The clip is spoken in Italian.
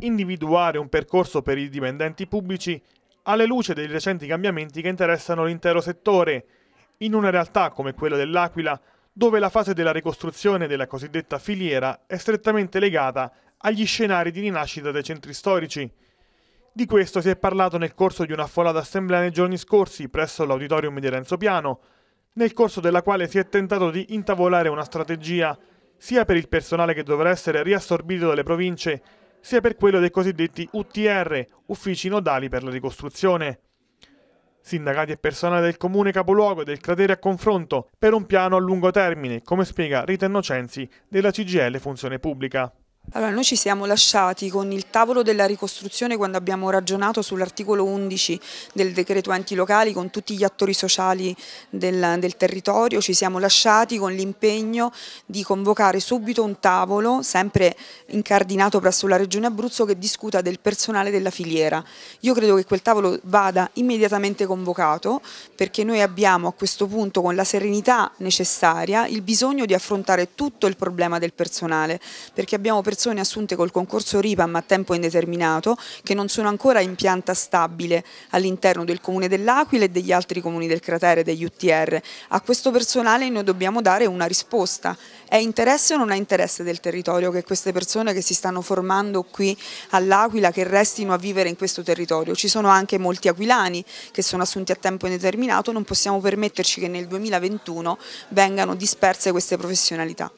individuare un percorso per i dipendenti pubblici alla luce dei recenti cambiamenti che interessano l'intero settore, in una realtà come quella dell'Aquila, dove la fase della ricostruzione della cosiddetta filiera è strettamente legata agli scenari di rinascita dei centri storici. Di questo si è parlato nel corso di una affollata assemblea nei giorni scorsi presso l'auditorium di Renzo Piano, nel corso della quale si è tentato di intavolare una strategia sia per il personale che dovrà essere riassorbito dalle province, sia per quello dei cosiddetti UTR, uffici nodali per la ricostruzione. Sindacati e personale del comune capoluogo e del cratere a confronto per un piano a lungo termine, come spiega Rita Innocenzi della CGL Funzione Pubblica. Allora, noi ci siamo lasciati con il tavolo della ricostruzione quando abbiamo ragionato sull'articolo 11 del decreto enti locali con tutti gli attori sociali del, del territorio, ci siamo lasciati con l'impegno di convocare subito un tavolo, sempre incardinato presso la Regione Abruzzo, che discuta del personale della filiera. Io credo che quel tavolo vada immediatamente convocato perché noi abbiamo a questo punto con la serenità necessaria il bisogno di affrontare tutto il problema del personale perché abbiamo persone persone assunte col concorso RIPAM a tempo indeterminato che non sono ancora in pianta stabile all'interno del comune dell'Aquila e degli altri comuni del cratere e degli UTR. A questo personale noi dobbiamo dare una risposta. È interesse o non è interesse del territorio che queste persone che si stanno formando qui all'Aquila che restino a vivere in questo territorio? Ci sono anche molti aquilani che sono assunti a tempo indeterminato, non possiamo permetterci che nel 2021 vengano disperse queste professionalità.